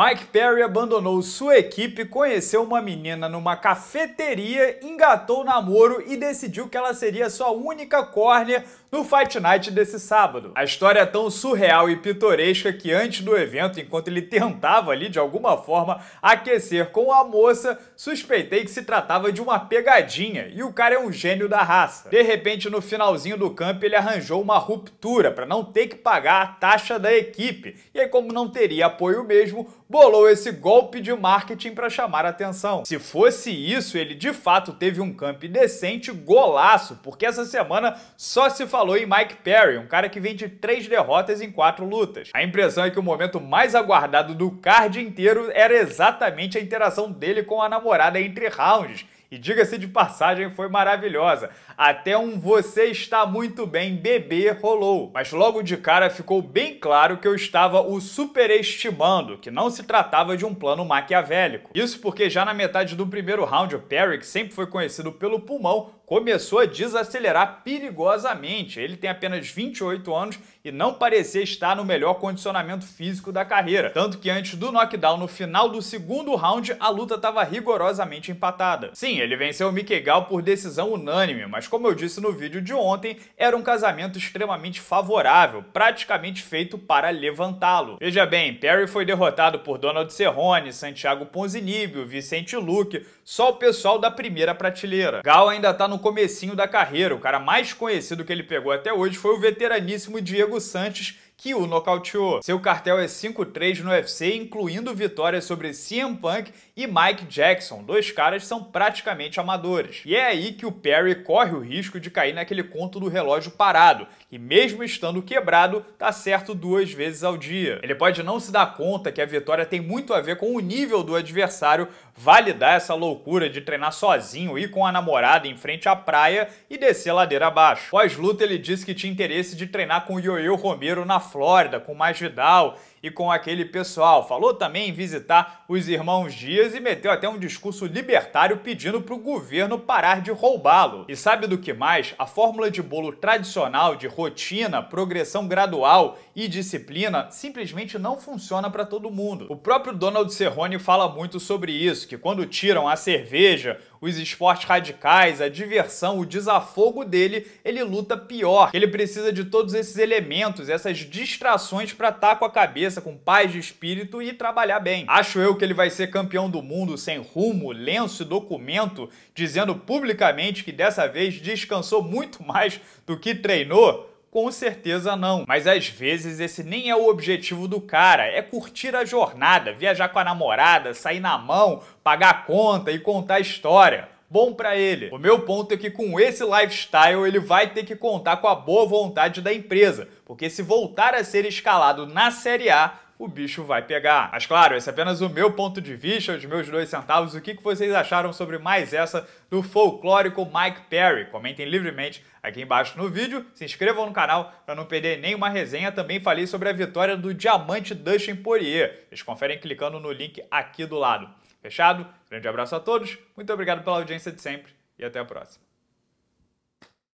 Mike Perry abandonou sua equipe, conheceu uma menina numa cafeteria, engatou o namoro e decidiu que ela seria sua única córnea no Fight Night desse sábado. A história é tão surreal e pitoresca que antes do evento, enquanto ele tentava ali de alguma forma aquecer com a moça, suspeitei que se tratava de uma pegadinha e o cara é um gênio da raça. De repente, no finalzinho do campo, ele arranjou uma ruptura para não ter que pagar a taxa da equipe e aí, como não teria apoio mesmo, bolou esse golpe de marketing para chamar a atenção. Se fosse isso, ele de fato teve um camp decente golaço, porque essa semana só se falou em Mike Perry, um cara que vem de três derrotas em quatro lutas. A impressão é que o momento mais aguardado do card inteiro era exatamente a interação dele com a namorada entre rounds, e diga-se de passagem, foi maravilhosa. Até um você está muito bem, bebê, rolou. Mas logo de cara ficou bem claro que eu estava o superestimando, que não se tratava de um plano maquiavélico. Isso porque já na metade do primeiro round, o Perry, que sempre foi conhecido pelo pulmão, começou a desacelerar perigosamente. Ele tem apenas 28 anos não parecia estar no melhor condicionamento físico da carreira, tanto que antes do knockdown no final do segundo round, a luta estava rigorosamente empatada. Sim, ele venceu o Mikegal por decisão unânime, mas como eu disse no vídeo de ontem, era um casamento extremamente favorável, praticamente feito para levantá-lo. Veja bem, Perry foi derrotado por Donald Cerrone, Santiago Ponzinibbio, Vicente Luque, só o pessoal da primeira prateleira. Gal ainda está no comecinho da carreira, o cara mais conhecido que ele pegou até hoje foi o veteraníssimo Diego Santos que o nocauteou. Seu cartel é 5-3 no UFC, incluindo vitórias sobre CM Punk e Mike Jackson. Dois caras são praticamente amadores. E é aí que o Perry corre o risco de cair naquele conto do relógio parado, e mesmo estando quebrado, tá certo duas vezes ao dia. Ele pode não se dar conta que a vitória tem muito a ver com o nível do adversário, validar essa loucura de treinar sozinho e com a namorada em frente à praia e descer ladeira abaixo. Pós-luta, ele disse que tinha interesse de treinar com o Yoyo Romero na Flórida, com mais Magidal e com aquele pessoal. Falou também em visitar os irmãos Dias e meteu até um discurso libertário pedindo para o governo parar de roubá-lo. E sabe do que mais? A fórmula de bolo tradicional de rotina, progressão gradual e disciplina simplesmente não funciona para todo mundo. O próprio Donald Cerrone fala muito sobre isso, que quando tiram a cerveja, os esportes radicais, a diversão, o desafogo dele, ele luta pior. Ele precisa de todos esses elementos, essas distrações para estar tá com a cabeça cabeça, com paz de espírito e trabalhar bem. Acho eu que ele vai ser campeão do mundo sem rumo, lenço e documento, dizendo publicamente que dessa vez descansou muito mais do que treinou? Com certeza não. Mas às vezes esse nem é o objetivo do cara, é curtir a jornada, viajar com a namorada, sair na mão, pagar conta e contar história bom para ele. O meu ponto é que com esse lifestyle ele vai ter que contar com a boa vontade da empresa, porque se voltar a ser escalado na Série A, o bicho vai pegar. Mas claro, esse é apenas o meu ponto de vista, os meus dois centavos. O que vocês acharam sobre mais essa do folclórico Mike Perry? Comentem livremente aqui embaixo no vídeo. Se inscrevam no canal para não perder nenhuma resenha. Também falei sobre a vitória do diamante Dustin Poirier. Vocês conferem clicando no link aqui do lado. Fechado? Grande abraço a todos, muito obrigado pela audiência de sempre e até a próxima.